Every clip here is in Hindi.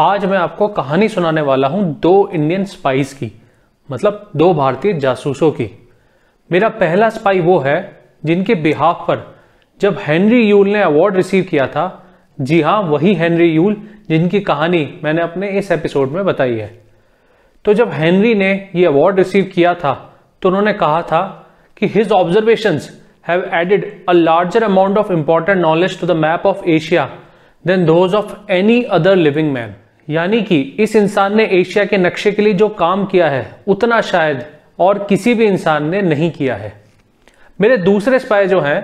आज मैं आपको कहानी सुनाने वाला हूं दो इंडियन स्पाइस की मतलब दो भारतीय जासूसों की मेरा पहला स्पाई वो है जिनके बिहाफ पर जब हेनरी यूल ने अवार्ड रिसीव किया था जी हाँ वही हेनरी यूल जिनकी कहानी मैंने अपने इस एपिसोड में बताई है तो जब हेनरी ने ये अवार्ड रिसीव किया था तो उन्होंने कहा था कि his observation have added a larger amount of important knowledge to the map of Asia than those of any other living man यानी कि इस इंसान ने एशिया के नक्शे के लिए जो काम किया है उतना शायद और किसी भी इंसान ने नहीं किया है मेरे दूसरे स्पाई जो हैं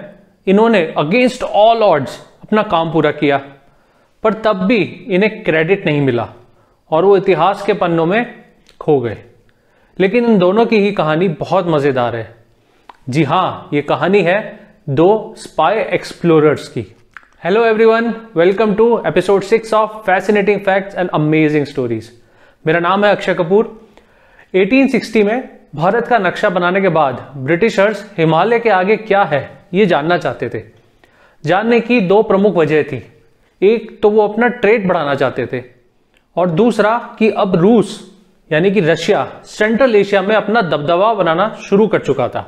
इन्होंने अगेंस्ट ऑल ऑड्स अपना काम पूरा किया पर तब भी इन्हें क्रेडिट नहीं मिला और वो इतिहास के पन्नों में खो गए लेकिन इन दोनों की ही कहानी बहुत मज़ेदार है जी हाँ ये कहानी है दो स्पाई एक्सप्लोरर्स की hello everyone welcome to episode six of fascinating facts and amazing stories मेरा नाम है अक्षय कपूर 1860 में भारत का नक्शा बनाने के बाद ब्रिटिशर्स हिमालय के आगे क्या है ये जानना चाहते थे जानने की दो प्रमुख वजह थी एक तो वो अपना ट्रेड बढ़ाना चाहते थे और दूसरा कि अब रूस यानी कि रशिया सेंट्रल एशिया में अपना दबदबा बनाना शुरू कर चुका था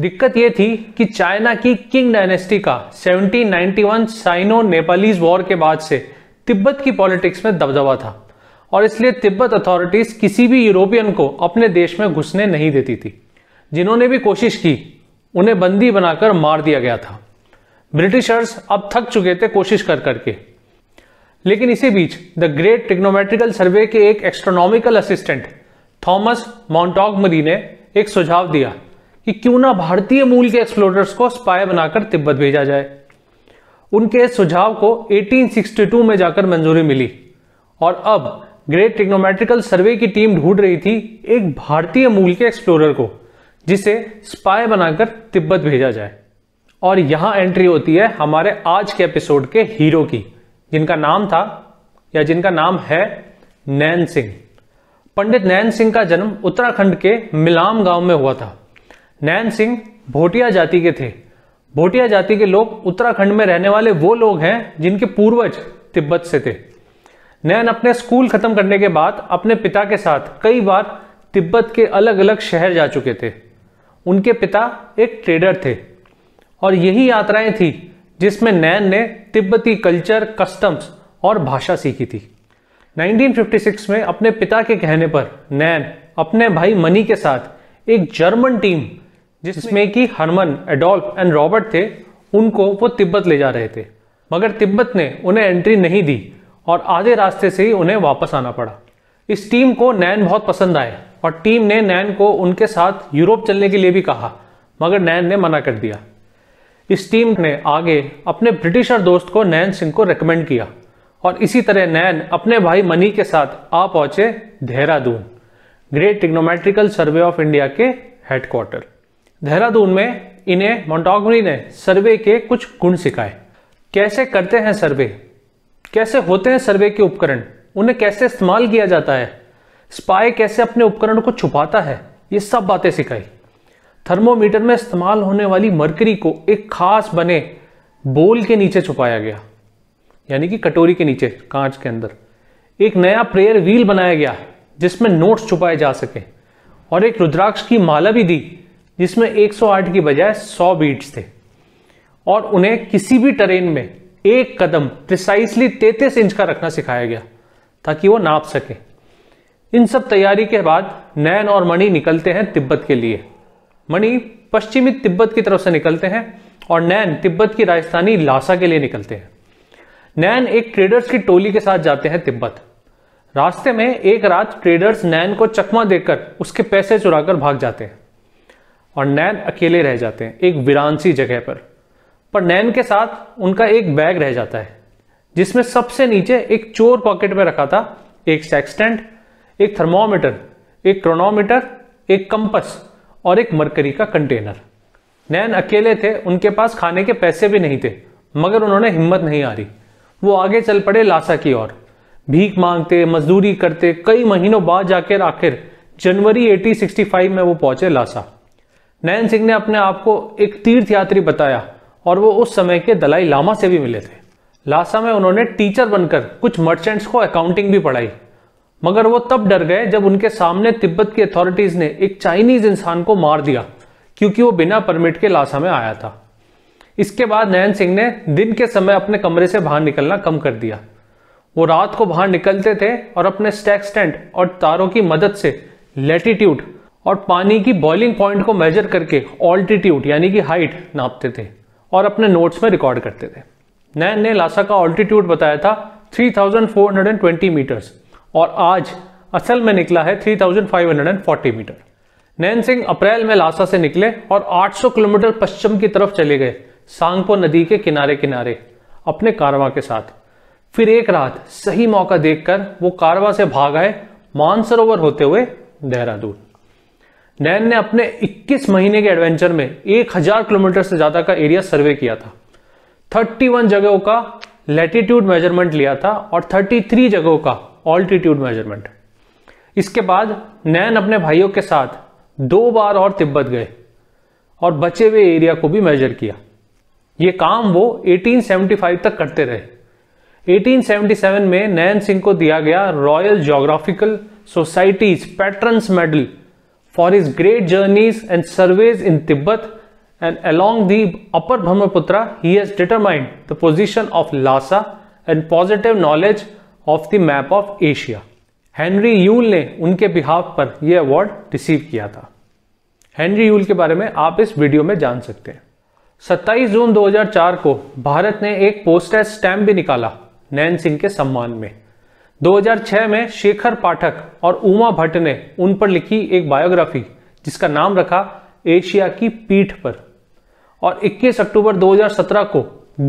दिक्कत यह थी कि चाइना की किंग डायनेस्टी का 1791 साइनो नेपालीज वॉर के बाद से तिब्बत की पॉलिटिक्स में दबदबा था और इसलिए तिब्बत अथॉरिटीज किसी भी यूरोपियन को अपने देश में घुसने नहीं देती थी जिन्होंने भी कोशिश की उन्हें बंदी बनाकर मार दिया गया था ब्रिटिशर्स अब थक चुके थे कोशिश कर करके लेकिन इसी बीच द ग्रेट टिग्नोमेट्रिकल सर्वे के एक एस्ट्रोनॉमिकल असिस्टेंट थॉमस माउंटॉक मरी ने एक सुझाव दिया कि क्यों ना भारतीय मूल के एक्सप्लोरर्स को स्पाय बनाकर तिब्बत भेजा जाए उनके सुझाव को 1862 में जाकर मंजूरी मिली और अब ग्रेट टेक्नोमेट्रिकल सर्वे की टीम ढूंढ रही थी एक भारतीय मूल के एक्सप्लोरर को जिसे स्पाय बनाकर तिब्बत भेजा जाए और यहां एंट्री होती है हमारे आज के एपिसोड के हीरो की जिनका नाम था या जिनका नाम है नैन सिंह पंडित नैन सिंह का जन्म उत्तराखंड के मिलाम गांव में हुआ था नैन सिंह भोटिया जाति के थे भोटिया जाति के लोग उत्तराखंड में रहने वाले वो लोग हैं जिनके पूर्वज तिब्बत से थे नैन अपने स्कूल खत्म करने के बाद अपने पिता के साथ कई बार तिब्बत के अलग अलग शहर जा चुके थे उनके पिता एक ट्रेडर थे और यही यात्राएं थी जिसमें नैन ने तिब्बती कल्चर कस्टम्स और भाषा सीखी थी 1956 में अपने पिता के कहने पर नैन अपने भाई मनी के साथ एक जर्मन टीम जिसमें कि हरमन एडोल्फ एंड रॉबर्ट थे उनको वो तिब्बत ले जा रहे थे मगर तिब्बत ने उन्हें एंट्री नहीं दी और आधे रास्ते से ही उन्हें वापस आना पड़ा इस टीम को नैन बहुत पसंद आए और टीम ने नैन को उनके साथ यूरोप चलने के लिए भी कहा मगर नैन ने मना कर दिया इस टीम ने आगे अपने ब्रिटिशर दोस्त को नैन सिंह को रिकमेंड किया और इसी तरह नैन अपने भाई मनी के साथ आ पहुंचे Dehradun great trigonometrical survey of India के हेडक्वार्टर देहरादून में इन्हें मोन्टॉगमरी ने सर्वे के कुछ गुण सिखाए कैसे करते हैं सर्वे कैसे होते हैं सर्वे के उपकरण उन्हें कैसे इस्तेमाल किया जाता है स्पाई कैसे अपने उपकरण को छुपाता है ये सब बातें सिखाई थर्मोमीटर में इस्तेमाल होने वाली मरकरी को एक खास बने बोल के नीचे छुपाया गया यानी कि कटोरी के नीचे कांच के अंदर एक नया प्रेयर व्हील बनाया गया जिसमें नोट्स छुपाए जा सके और एक रुद्राक्ष की माला भी दी जिसमें 108 की बजाय 100 बीट्स थे और उन्हें किसी भी ट्रेन में एक कदम प्रिसाइसली 33 इंच का रखना सिखाया गया ताकि वो नाप सके इन सब तैयारी के बाद नैन और मणि निकलते हैं तिब्बत के लिए मणि पश्चिमी तिब्बत की तरफ से निकलते हैं और नैन तिब्बत की राजधानी लासा के लिए निकलते हैं नैन एक ट्रेडर्स की टोली के साथ जाते हैं तिब्बत रास्ते में एक रात ट्रेडर्स नैन को चकमा देकर उसके पैसे चुराकर भाग जाते हैं और नैन अकेले रह जाते हैं एक वीरानसी जगह पर पर नैन के साथ उनका एक बैग रह जाता है जिसमें सबसे नीचे एक चोर पॉकेट में रखा था एक सेक्सटेंट एक थर्मोमीटर एक क्रोनोमीटर एक कंपस और एक मरकरी का कंटेनर नैन अकेले थे उनके पास खाने के पैसे भी नहीं थे मगर उन्होंने हिम्मत नहीं हारी वो आगे चल पड़े लासा की ओर भीख मांगते मजदूरी करते कई महीनों बाद जाकर आखिर जनवरी 1865 में वो पहुंचे लासा नयन सिंह ने अपने आप को एक तीर्थ यात्री बताया और वो उस समय के दलाई लामा से भी मिले थे लासा में उन्होंने टीचर बनकर कुछ मर्चेंट्स को अकाउंटिंग भी पढ़ाई मगर वो तब डर गए जब उनके सामने तिब्बत की अथॉरिटीज ने एक चाइनीज इंसान को मार दिया क्योंकि वो बिना परमिट के लासा में आया था इसके बाद नयन सिंह ने दिन के समय अपने कमरे से बाहर निकलना कम कर दिया वो रात को बाहर निकलते थे और अपने स्टैक स्टैंड और तारों की मदद से लेटीट्यूड और पानी की बॉइलिंग पॉइंट को मेजर करके ऑल्टीट्यूड यानी कि हाइट नापते थे और अपने नोट्स में रिकॉर्ड करते थे नैन ने लासा का ऑल्टीट्यूड बताया था 3,420 मीटर्स और आज असल में निकला है 3,540 मीटर नैन सिंह अप्रैल में लासा से निकले और 800 किलोमीटर पश्चिम की तरफ चले गए सांगपो नदी के किनारे किनारे अपने कारवा के साथ फिर एक रात सही मौका देखकर वो कारवा से भाग आए मानसरोवर होते हुए देहरादून नैन ने अपने 21 महीने के एडवेंचर में 1000 किलोमीटर से ज़्यादा का एरिया सर्वे किया था 31 जगहों का लेटीट्यूड मेजरमेंट लिया था और 33 जगहों का ऑल्टीट्यूड मेजरमेंट इसके बाद नैन अपने भाइयों के साथ दो बार और तिब्बत गए और बचे हुए एरिया को भी मेजर किया ये काम वो 1875 तक करते रहे 1877 में नैन सिंह को दिया गया Royal Geographical Society's Patron's Medal for his great journeys and surveys in Tibet and along the upper Brahmaputra, he has determined the position of Lhasa and positive knowledge of the map of Asia. Henry Yule ने उनके बिहाफ पर यह अवार्ड रिसीव किया था हेनरी यूल के बारे में आप इस वीडियो में जान सकते हैं 27 जून 2004 को भारत ने एक पोस्टेज स्टैम्प भी निकाला नैन सिंह के सम्मान में 2006 में शेखर पाठक और उमा भट्ट ने उन पर लिखी एक बायोग्राफी जिसका नाम रखा एशिया की पीठ पर और 21 अक्टूबर 2017 को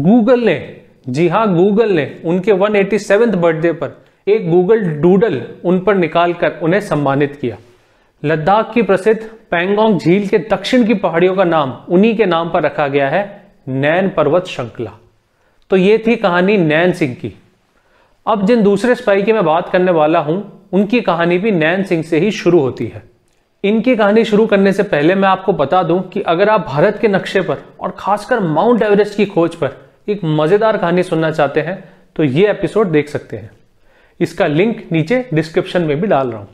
गूगल ने जी हां गूगल ने उनके वन बर्थडे पर एक गूगल डूडल उन पर निकालकर उन्हें सम्मानित किया लद्दाख की प्रसिद्ध पैंगोंग झील के दक्षिण की पहाड़ियों का नाम उन्हीं के नाम पर रखा गया है नैन पर्वत श्रृंखला तो ये थी कहानी नैन सिंह की अब जिन दूसरे स्पाई की मैं बात करने वाला हूं उनकी कहानी भी नैन सिंह से ही शुरू होती है इनकी कहानी शुरू करने से पहले मैं आपको बता दूं कि अगर आप भारत के नक्शे पर और खासकर माउंट एवरेस्ट की खोज पर एक मज़ेदार कहानी सुनना चाहते हैं तो ये एपिसोड देख सकते हैं इसका लिंक नीचे डिस्क्रिप्शन में भी डाल रहा हूँ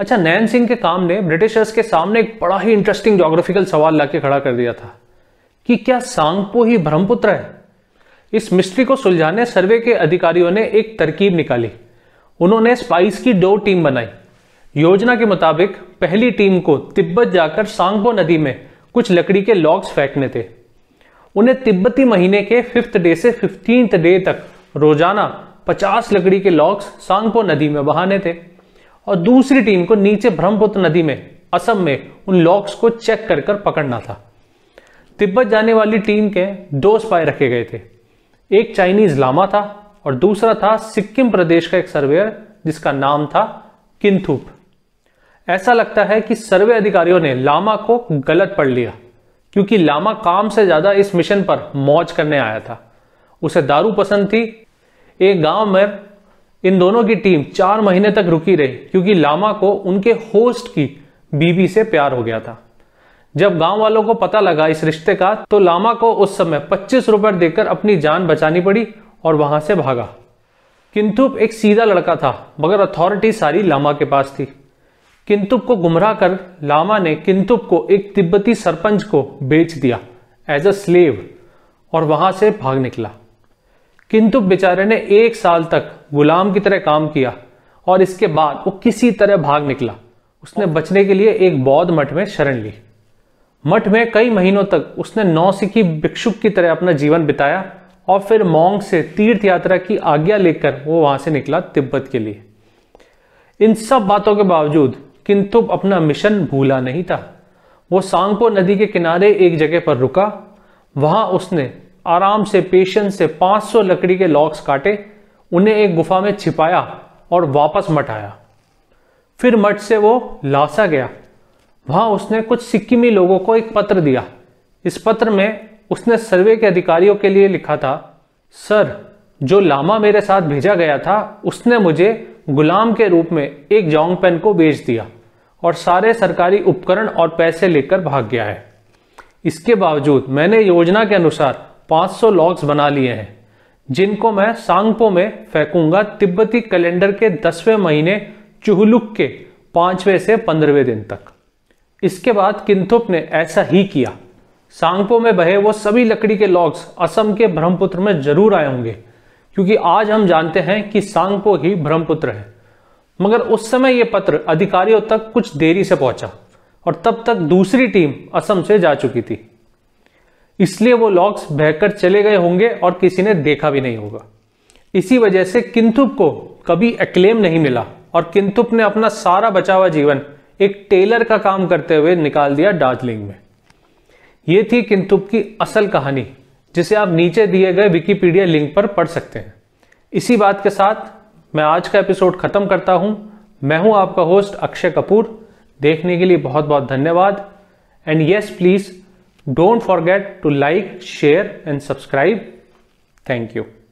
अच्छा नैन सिंह के काम ने ब्रिटिशर्स के सामने एक बड़ा ही इंटरेस्टिंग जोग्राफिकल सवाल ला खड़ा कर दिया था कि क्या सांगपो ही ब्रह्मपुत्र है इस मिस्ट्री को सुलझाने सर्वे के अधिकारियों ने एक तरकीब निकाली उन्होंने स्पाइस की दो टीम बनाई योजना के मुताबिक पहली टीम को तिब्बत जाकर सांगपो नदी में कुछ लकड़ी के लॉग्स फेंकने थे उन्हें तिब्बती महीने के फिफ्थ डे से फिफ्टींथ डे तक रोजाना 50 लकड़ी के लॉग्स सांगपो नदी में बहाने थे और दूसरी टीम को नीचे ब्रह्मपुत्र नदी में असम में उन लॉग्स को चेक कर कर पकड़ना था तिब्बत जाने वाली टीम के दो स्पाई रखे गए थे एक चाइनीज लामा था और दूसरा था सिक्किम प्रदेश का एक सर्वेयर जिसका नाम था किंथुप ऐसा लगता है कि सर्वे अधिकारियों ने लामा को गलत पढ़ लिया क्योंकि लामा काम से ज्यादा इस मिशन पर मौज करने आया था उसे दारू पसंद थी एक गांव में इन दोनों की टीम चार महीने तक रुकी रही क्योंकि लामा को उनके होस्ट की बीबी से प्यार हो गया था जब गांव वालों को पता लगा इस रिश्ते का तो लामा को उस समय पच्चीस रुपए देकर अपनी जान बचानी पड़ी और वहां से भागा किंतुप एक सीधा लड़का था मगर अथॉरिटी सारी लामा के पास थी किंतुप को गुमराह कर लामा ने किंतुप को एक तिब्बती सरपंच को बेच दिया एज अ स्लेव और वहां से भाग निकला किंतुप बेचारे ने एक साल तक गुलाम की तरह काम किया और इसके बाद वो किसी तरह भाग निकला उसने बचने के लिए एक बौद्ध मठ में शरण ली मठ में कई महीनों तक उसने नौ सिखी भिक्षुक की तरह अपना जीवन बिताया और फिर मोंग से तीर्थ यात्रा की आज्ञा लेकर वो वहां से निकला तिब्बत के लिए इन सब बातों के बावजूद किंतु अपना मिशन भूला नहीं था वो सांगपो नदी के किनारे एक जगह पर रुका वहां उसने आराम से पेशेंस से 500 लकड़ी के लॉक्स काटे उन्हें एक गुफा में छिपाया और वापस मठ आया फिर मठ से वो लासा गया वहां उसने कुछ सिक्किमी लोगों को एक पत्र दिया इस पत्र में उसने सर्वे के अधिकारियों के लिए लिखा था सर जो लामा मेरे साथ भेजा गया था उसने मुझे गुलाम के रूप में एक जोंग पेन को बेच दिया और सारे सरकारी उपकरण और पैसे लेकर भाग गया है इसके बावजूद मैंने योजना के अनुसार 500 लॉग्स बना लिए हैं जिनको मैं सांगपो में फेंकूंगा तिब्बती कैलेंडर के दसवें महीने चुहलुक के पांचवें से पंद्रहवें दिन तक इसके बाद किंथुप ने ऐसा ही किया सांगपो में बहे वो सभी लकड़ी के लॉग्स असम के ब्रह्मपुत्र में जरूर आए होंगे क्योंकि आज हम जानते हैं कि सांगपो ही ब्रह्मपुत्र है मगर उस समय ये पत्र अधिकारियों तक कुछ देरी से पहुंचा और तब तक दूसरी टीम असम से जा चुकी थी इसलिए वो लॉक्स बहकर चले गए होंगे और किसी ने देखा भी नहीं होगा इसी वजह से किंतुप को कभी एक्लेम नहीं मिला और किंतुप ने अपना सारा बचा हुआ जीवन एक टेलर का काम करते हुए निकाल दिया दार्जिलिंग में यह थी किंतु की असल कहानी जिसे आप नीचे दिए गए विकीपीडिया लिंक पर पढ़ सकते हैं इसी बात के साथ मैं आज का एपिसोड खत्म करता हूं मैं हूं आपका होस्ट अक्षय कपूर देखने के लिए बहुत बहुत धन्यवाद and yes please don't forget to like share and subscribe thank you